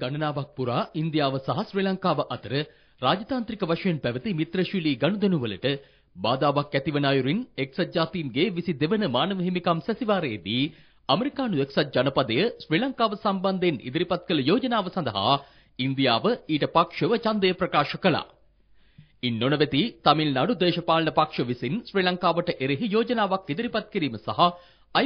ගණනාවක් පුරා ඉන්දියාව සහ ශ්‍රී ලංකාව අතර රාජතාන්ත්‍රික වශයෙන් පැවති මිත්‍රශීලී ගනුදෙනුවලට බාධාවක් ඇතිවන අයුරින් එක්සත් ජාතීන්ගේ 22 වන මානව හිමිකම් සැසිවාරයේදී ඇමරිකානු එක්සත් ජනපදය ශ්‍රී ලංකාව සම්බන්ධයෙන් ඉදිරිපත් කළ යෝජනාව සඳහා ඉන්දියාව ඊට පක්ෂව ඡන්දය ප්‍රකාශ කළා. ඉන් නොනවති තමිල්නාඩු දේශපාලන පක්ෂ විසින් ශ්‍රී ලංකාවට එරෙහි යෝජනාවක් ඉදිරිපත් කිරීම සහ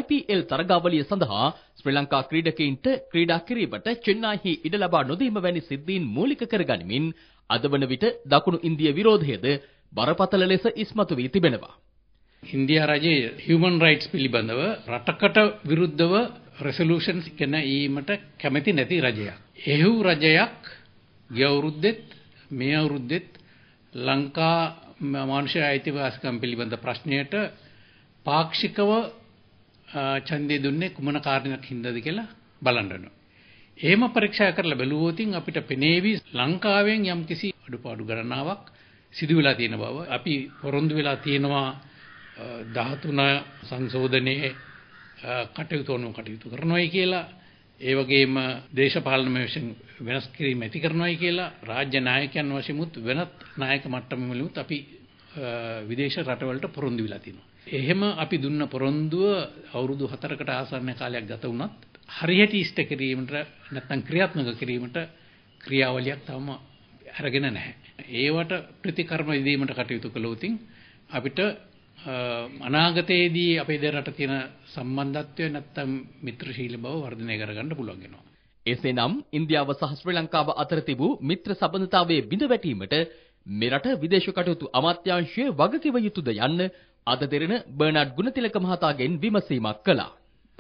IPL තරගාවලිය සඳහා ශ්‍රී ලංකා ක්‍රීඩකයින්ට ක්‍රීඩා කිරීමට චෙන්නයිහි ඉඩ ලබා නොදීම වැනි සිද්ධීන් මූලික කරගනිමින් අදවන විට දකුණු ඉන්දිය විරෝධයද බරපතල ලෙස ඉස්මතු වී තිබෙනවා. ඉන්දියා රජයේ human rights පිළිබඳව රටකට විරුද්ධව resolutions ගෙන ඊීමට කැමැති නැති රජයක්. එහෙව් රජයක් ගිය අවුරුද්දෙත් මේ අවුරුද්දෙත් ලංකා මානුෂ්‍ය අයිතිවාසිකම් පිළිබඳ ප්‍රශ්නයට පාක්ෂිකව ඡන්දය දුන්නේ කුමන කාරණයක් හින්දාද කියලා බලන්න එහෙම පරීක්ෂා කරලා බැලුවොත් අපිට පෙනේවි ලංකාවෙන් යම්කිසි අඩුපාඩු ගණනාවක් සිදු වෙලා තියෙන බව අපි පොරොන්දු වෙලා තියෙනවා 13 සංශෝධනයේ කටයුතු කරනවා කටයුතු කරනවායි කියලා ඒ වගේම දේශපාලනමය විසින් වෙනස් කිරීම ඇති කරනවායි කියලා රාජ්‍ය නායකයන් වශයෙන්මුත් වෙනත් නායක මට්ටමවලුත් අපි විදේශ රටවලට පොරොන්දු වෙලා තිනවා. එහෙම අපි දුන්න පොරොන්දුව අවුරුදු 4කට ආසන්න කාලයක් ගත වුණත් හරියට ඉෂ්ට කිරීමට නැත්නම් ක්‍රියාත්මක කිරීමට ක්‍රියාවලියක් තවම අරගෙන නැහැ. ඒවට ප්‍රතිකර්ම දීමට කටයුතු කළොතින් අපිට අනාගතයේදී අපේ දෙරට තියෙන සම්බන්ධත්වය නැත්තම් මිත්‍රශීලී බව වර්ධනය කරගන්න පුළුවන් වෙනවා. එසේනම් ඉන්දියාව සහ ශ්‍රී ලංකාව අතර තිබූ මිත්‍ර සබඳතාවයේ බිඳ වැටීමට මෙරට විදේශ කටයුතු අමාත්‍යාංශයේ වගකිව යුතුද යන්න අද දෙරණ බර්නාඩ් ගුණතිලක මහතාගෙන් විමසීමක් කළා.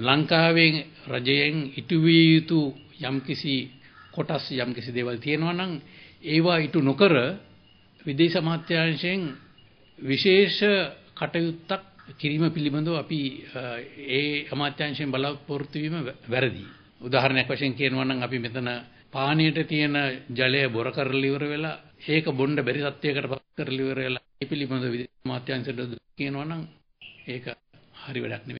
ලංකාවෙන් රජයෙන් ඉටුවිය යුතු යම්කිසි කොටස් යම්කිසි දේවල් තියෙනවා නම් ඒවා ඉටු නොකර විදේශ අමාත්‍යාංශයෙන් විශේෂ කටයුත්තක් කිරීම පිළිබඳව අපි ඒ අමාත්‍යාංශයෙන් බලාපොරොත්තු වීම වැරදි. උදාහරණයක් වශයෙන් කියනවා නම් අපි මෙතන පානීයට තියෙන ජලය බොර කරලා ඉවර වෙලා ඒක බොණ්ඩ බැරි තත්වයකට පත් කරලා ඉවර වෙලා ඒ පිළිබඳව අමාත්‍යාංශයට කියනවා නම් ඒක හරි වැඩක් නෙමෙයි.